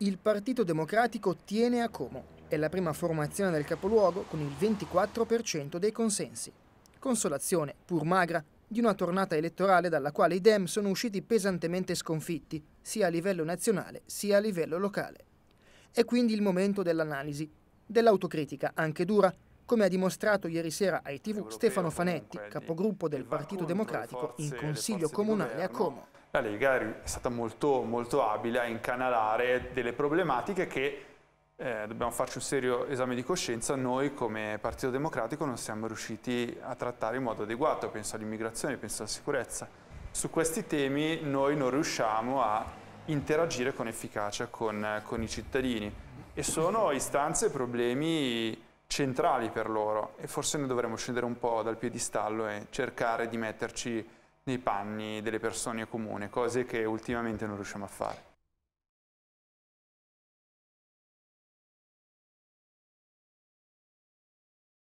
Il Partito Democratico tiene a Como. È la prima formazione del capoluogo con il 24% dei consensi. Consolazione, pur magra, di una tornata elettorale dalla quale i Dem sono usciti pesantemente sconfitti, sia a livello nazionale sia a livello locale. È quindi il momento dell'analisi, dell'autocritica, anche dura, come ha dimostrato ieri sera ai TV Stefano Fanetti, capogruppo del Partito Democratico in Consiglio Comunale a Como. La Lega è stata molto, molto abile a incanalare delle problematiche che eh, dobbiamo farci un serio esame di coscienza, noi come Partito Democratico non siamo riusciti a trattare in modo adeguato, penso all'immigrazione, penso alla sicurezza. Su questi temi noi non riusciamo a interagire con efficacia con, con i cittadini e sono istanze e problemi centrali per loro e forse noi dovremmo scendere un po' dal piedistallo e cercare di metterci nei panni delle persone comune, cose che ultimamente non riusciamo a fare.